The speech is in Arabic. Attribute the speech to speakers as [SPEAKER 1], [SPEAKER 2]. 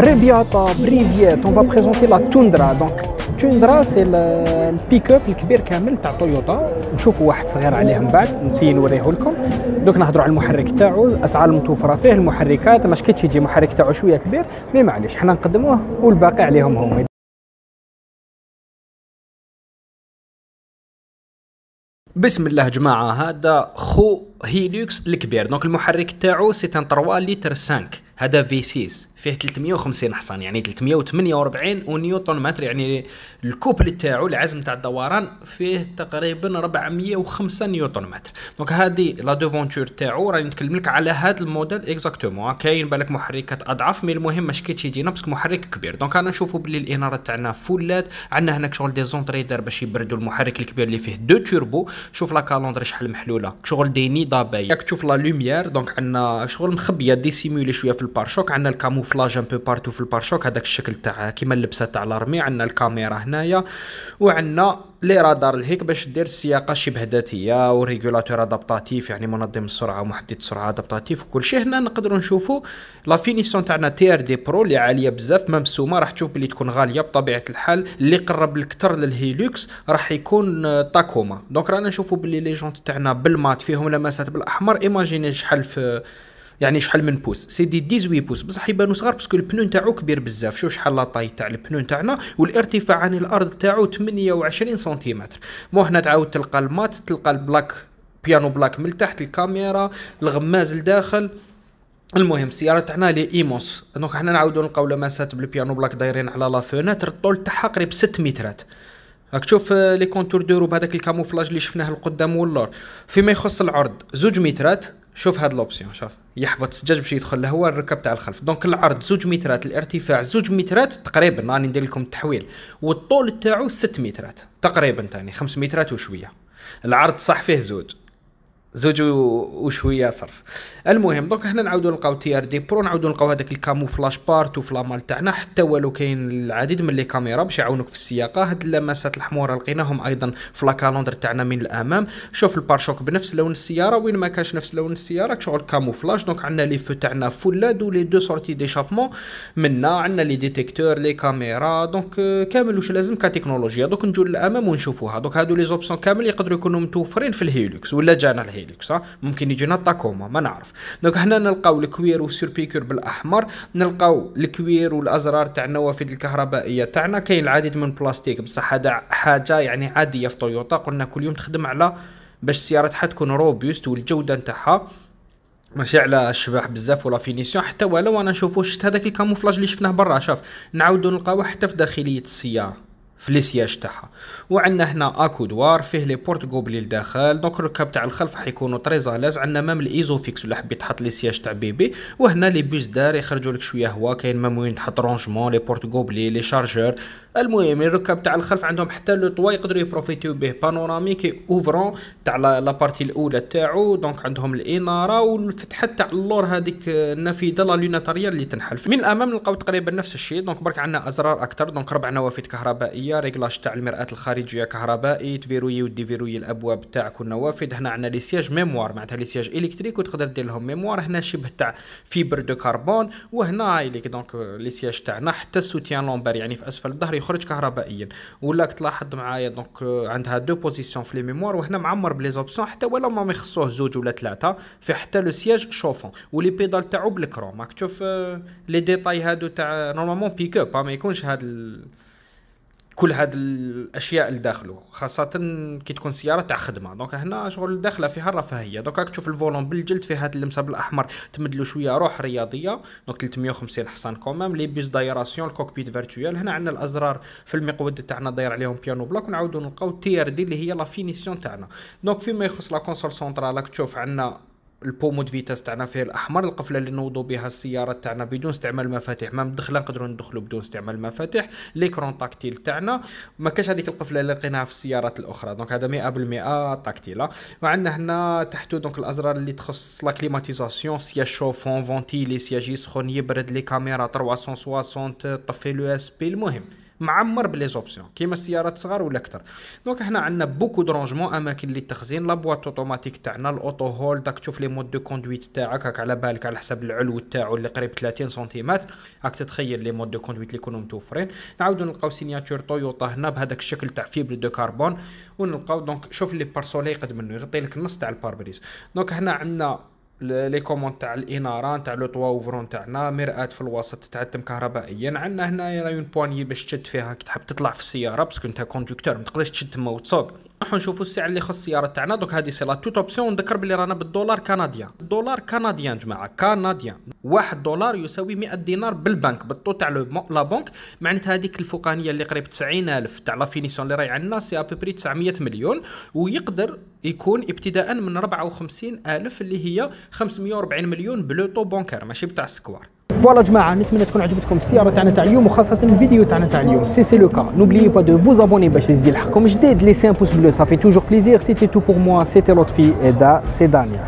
[SPEAKER 1] ريبياطا بريفيات اون فا بريزونتي لا توندرا دونك توندرا سي البيك اب الكبير كامل تاع تويوتا نشوفوا واحد صغير عليه من بعد نسي نوريه لكم دوك نهضروا على المحرك تاعو الاسعار المتوفره فيه المحركات ماش كي تيجي المحرك تاعو شويه كبير مي معليش حنا نقدموه والباقي عليهم هما بسم الله جماعه هذا خو هيليوكس الكبير دونك المحرك تاعو سي ان 3 لتر 5 هذا في 6 فيه 350 حصان يعني 348 ونيوتن متر يعني الكوبل تاعو العزم تاع الدوران فيه تقريبا 405 نيوتن متر دونك هذه لا دوفونتور تاعو راني نتكلم لك على هذا الموديل اكزاكتومون كاين بالك محركات اضعف مي المهم ماش كي تيجينا باسكو محرك كبير دونك انا نشوفوا باللي الاناره تاعنا فولات عندنا هناك شغل دي زونتريدر باش يبردوا المحرك الكبير اللي فيه دو توربو شوف لا كالوندر شحال محلوله شغل ديني ضبايا ياك تشوف لا لوميير دونك عندنا شغل مخبيه ديسيمولي شويه في البارشوك عندنا الكاموفلاج ان بو بارتو في البارشوك هذاك الشكل تاع كيما اللبسه تاع لارمي عندنا الكاميرا هنايا وعندنا لي رادار لهيك باش دير السياقه شبه ذاتيه وريغولاتور ادابتاتيف يعني منظم السرعه ومحدد السرعه ادابتاتيف وكل شيء هنا نقدروا نشوفوا لا فينيسيون تاعنا تي ار دي برو اللي عاليه بزاف ممسومه راح تشوف بلي تكون غاليه بطبيعه الحال اللي قرب الكتر للهيلوكس راح يكون تاكوما دونك رانا نشوفوا بلي لي جونت تاعنا بالمات فيهم لمسات بالاحمر ايماجيني شحال في يعني شحال من بوس سي دي 18 بوس بصح يبانو صغار باسكو البنو نتاعو كبير بزاف شوف شحال لاطاي تاع البنو نتاعنا والارتفاع عن الارض تاعو 28 سنتيمتر مو هنا تعاود تلقى المات تلقى البلاك بيانو بلاك من تحت الكاميرا الغماز لداخل المهم السياره تاعنا لي ايموس دونك حنا نعاودو نلقاو لمسات بالبيانو بلاك دايرين على لا فونتر الطول تاعها قريب 6 مترات راك تشوف آه، لي كونتور دو روب هذاك الكاموفلاج اللي شفناه القدام واللور فيما يخص العرض زوج مترات شوف هاد لوبسيون شوف يحبط السجاج باش يدخل لهو الركب تاع الخلف دونك العرض زوج مترات الارتفاع زوج مترات تقريبا راني ندير لكم التحويل والطول تاعو ست مترات تقريبا تاني خمس مترات وشويه العرض صح فيه زوج زوج وشويه صرف المهم دونك هنا نعاودو نلقاو تي ار دي برو نعاودو نلقاو هذاك الكاموفلاج بارت في لامال تاعنا حتى والو كاين العديد من لي كاميرا باش يعاونوك في السياقه هاد اللمسات الحموره لقيناهم ايضا في لاكالوندر تاعنا من الامام شوف البارشوك بنفس لون السياره وين ما كانش نفس لون السياره شغل كاموفلاج دونك عندنا لي فو تاعنا فولاد ولي دو سورتي ديشابمون منا عندنا لي ديتيكتور لي كاميرا دونك آه، كامل واش لازم كتكنولوجيا دونك نجو للامام ونشوفوها دونك هادو لي زوبسيون كامل يقدروا يكونوا متوفرين في الهيلوكس ولا جانا الهيلوكس هيليكس ممكن يجينا تاكوما ما نعرف دونك هنا نلقاو الكوير والسيربيكور بالاحمر نلقاو الكوير والازرار تاع النوافذ الكهربائيه تاعنا كاين العديد من البلاستيك بصح هذا حاجه يعني عاديه في تويوتا قلنا كل يوم تخدم على باش السياره تاعها تكون روبوست والجوده نتاعها ماشي على الشباح بزاف ولا فينيسيون حتى ولو انا نشوفو شفت هذاك الكاموفلاج اللي شفناه برا شاف نعاودو نلقاوه حتى في داخليه السياره في لي سياج تاعها وعندنا هنا اكودوار فيه لي بورت غوبلي لداخل دونك الركاب تاع الخلف حيكونوا زالاز عندنا مام الايزو فيكس ولا حبيت تحط لي سياج تاع بيبي وهنا لي بوس دار يخرجوا لك شويه هوا كاين مام وين تحط رونجمون لي بورت غوبلي لي شارجور المهم الركاب تاع الخلف عندهم حتى لو طوا يقدروا يبروفيتيو به بانوراميك اوفرون تاع لا بارتي الاولى تاعو دونك عندهم الاناره والفتحه تاع اللور هذيك النافذه لا لوناتاريا اللي تنحل من الامام نلقاو تقريبا نفس الشيء دونك برك عندنا ازرار اكثر دونك ربع نوافذ كهربائيه ريغلاج تاع المراه الخارجيه كهربائي تفيروي وديفيروي الابواب تاعك النوافذ هنا عندنا لي سياج ميموار معناتها لي سياج الكتريك وتقدر دير لهم ميموار هنا شبه تاع فيبر دو كربون وهنا هاي دونك لي سياج تاعنا حتى السوتيان لومبار يعني في اسفل الظهر يخرج كهربائيا ولا تلاحظ معايا دونك آه، عندها دو بوزيسيون في لي ميموار وهنا معمر بلي زوبسيون حتى ولا ما يخصوه زوج ولا ثلاثه في حتى لو سياج شوفون ولي بيدال تاعو بالكروم راك تشوف آه، لي ديتاي هادو تاع نورمالمون بيك اب ما يكونش هاد ال... كل هاد الاشياء اللي داخله خاصه كي تكون سياره تاع خدمه دونك هنا شغل داخله فيها الرفاهيه دونك راك تشوف الفولون بالجلد فيها هاد اللمسه بالاحمر تمدلو شويه روح رياضيه دونك 350 حصان كومام لي بيس دايراسيون الكوكبيت فيرتوال هنا عندنا الازرار في المقود تاعنا داير عليهم بيانو بلاك ونعاودو نلقاو تي ار دي اللي هي لا فينيسيون تاعنا دونك فيما يخص لا كونسول سونترال راك تشوف عندنا البومود فيتاس تاعنا فيه الاحمر القفله اللي نوضو بها السياره تاعنا بدون استعمال المفاتيح ما مدخله نقدروا ندخلوا بدون استعمال مفاتيح ليكرون تاكتيل تاعنا ما كاش هذيك القفله اللي لقيناها في السيارات الاخرى دونك هذا 100% تاكتيل وعندنا هنا تحتو دونك الازرار اللي تخص لا كليماتيزاسيون سياج شوفون فونتيلي سياج يسخن يبرد لي كاميرا 360 طفي لو اس بي المهم معمر بلي زوبسيون كيما السيارات صغار ولا اكثر دونك هنا عندنا بوكو درونجمون اماكن للتخزين لابواط اوتوماتيك تاعنا الاوتو هول داك تشوف لي مود دو كوندويت تاعك هاك على بالك على حسب العلو تاعو اللي قريب 30 سنتيمتر هاك تتخيل لي مود دو كوندويت اللي يكونوا متوفرين نعاودو نلقاو سيناتور تويوتا هنا بهذاك الشكل تاع فيبر دو كربون ونلقاو دونك شوف لي بارسولي يقد منه يغطي لك النص تاع الباربريز دونك هنا عندنا لي كوموند تاع الاناره تاع لو طوا اوفرون تاعنا مرآة في الوسط تعتم كهربائيا عندنا هنايا اون بواني باش تشد فيها كي تحب تطلع في السياره باسكو انت كونديكتور ما تقدرش تشد تما وتصوب نروحو نشوفو السعر اللي خص السياره تاعنا دوك هذه سي لا توت اوبسيون ونذكر بلي رانا بالدولار كنديان الدولار كنديان جماعه كنديان واحد دولار يساوي 100 دينار بالبنك بالطو تاع لا بنك معناتها هذيك الفوقانيه اللي قريب 90000 تاع لا فينيسيون اللي راهي عندنا سي ابوبري 900 مليون ويقدر يكون ابتداء من 54000 اللي هي 540 مليون بلوطو بونكر ماشي بتاع السكوار فوالا جماعه نتمنى تكون عجبتكم السياره تاعنا تاع اليوم وخاصه الفيديو تاعنا تاع اليوم سي سي لوكا نوبليي با دو فوز ابوني باش تزيد الحقكم جديد لي سان بوس بلو صافي توجور بليزير سيتي تو بور موا سيتي لطفي ادا سي دانيا